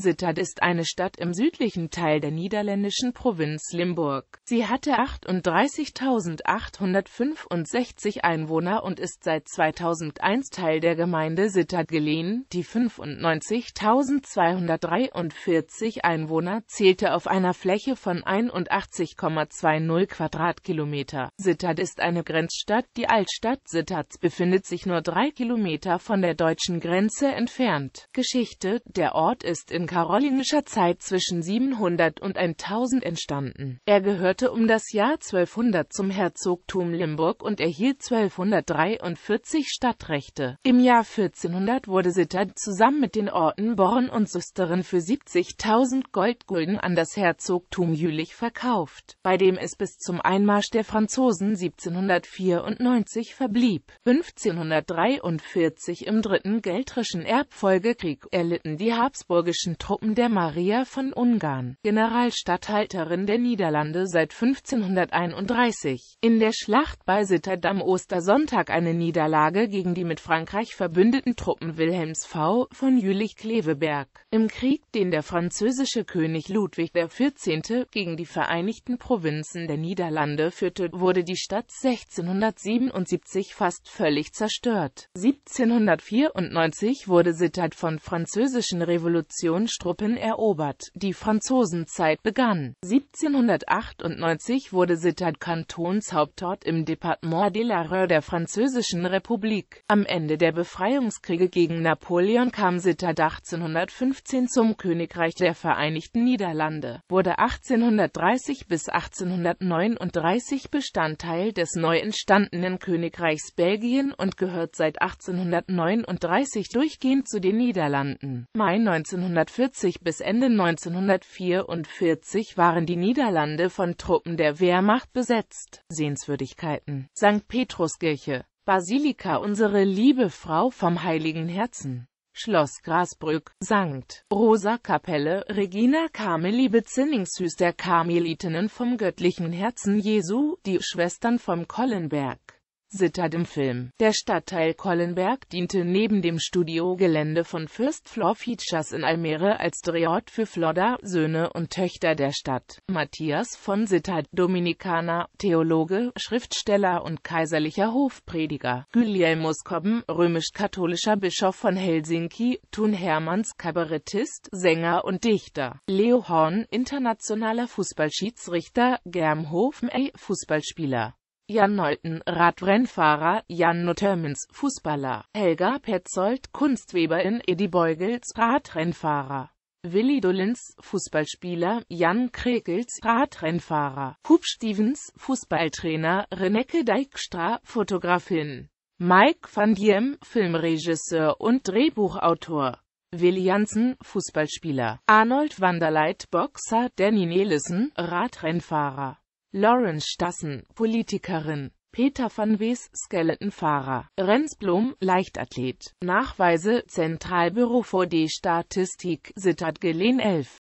Sittard ist eine Stadt im südlichen Teil der niederländischen Provinz Limburg. Sie hatte 38.865 Einwohner und ist seit 2001 Teil der Gemeinde Sittard gelegen, die 95.243 Einwohner zählte auf einer Fläche von 81,20 Quadratkilometer. Sittard ist eine Grenzstadt, die Altstadt Sittards befindet sich nur drei Kilometer von der deutschen Grenze entfernt. Geschichte Der Ort ist in karolingischer Zeit zwischen 700 und 1000 entstanden. Er gehörte um das Jahr 1200 zum Herzogtum Limburg und erhielt 1243 Stadtrechte. Im Jahr 1400 wurde Sittard zusammen mit den Orten Born und Susteren für 70.000 Goldgulden an das Herzogtum Jülich verkauft, bei dem es bis zum Einmarsch der Franzosen 1794 verblieb. 1543 im dritten Geltrischen Erbfolgekrieg erlitten die habsburgischen Truppen der Maria von Ungarn, Generalstatthalterin der Niederlande seit 1531. In der Schlacht bei Sittard am Ostersonntag eine Niederlage gegen die mit Frankreich verbündeten Truppen Wilhelms V. von Jülich-Kleveberg. Im Krieg, den der französische König Ludwig XIV. gegen die Vereinigten Provinzen der Niederlande führte, wurde die Stadt 1677 fast völlig zerstört. 1794 wurde Sittard von französischen Revolution Truppen erobert. Die Franzosenzeit begann. 1798 wurde Sittard Kantonshauptort im Departement de la Rue der Französischen Republik. Am Ende der Befreiungskriege gegen Napoleon kam Sittard 1815 zum Königreich der Vereinigten Niederlande, wurde 1830 bis 1839 Bestandteil des neu entstandenen Königreichs Belgien und gehört seit 1839 durchgehend zu den Niederlanden. Mai 1915 1943 bis Ende 1944 waren die Niederlande von Truppen der Wehrmacht besetzt. Sehenswürdigkeiten St. Petruskirche Basilika Unsere liebe Frau vom Heiligen Herzen Schloss Grasbrück, St. Rosa Kapelle, Regina Carmeli Bezilligshüs der Karmelitinnen vom göttlichen Herzen Jesu, die Schwestern vom Kollenberg. Sittert im Film. Der Stadtteil Kollenberg diente neben dem Studiogelände von First Floor Features in Almere als Drehort für Flodder, Söhne und Töchter der Stadt. Matthias von Sittert, Dominikaner, Theologe, Schriftsteller und kaiserlicher Hofprediger. Guglielmus Cobben, römisch-katholischer Bischof von Helsinki, Thun Hermanns, Kabarettist, Sänger und Dichter. Leo Horn, internationaler Fußballschiedsrichter, Germhofen, Hofmey, Fußballspieler. Jan Neuten, Radrennfahrer, Jan Notemens, Fußballer, Helga Petzold, Kunstweberin, Edi Beugels, Radrennfahrer, Willi Dolins, Fußballspieler, Jan Krekels, Radrennfahrer, Hub Stevens, Fußballtrainer, Reneke Dijkstra, Fotografin, Mike van Diem, Filmregisseur und Drehbuchautor. Willi Janssen, Fußballspieler, Arnold Wanderleit, Boxer, Danny Nelissen, Radrennfahrer. Lawrence Stassen, Politikerin. Peter van Wees, Skeletonfahrer. Renz Blum, Leichtathlet. Nachweise, Zentralbüro für die Statistik, Sittard Geleen 11.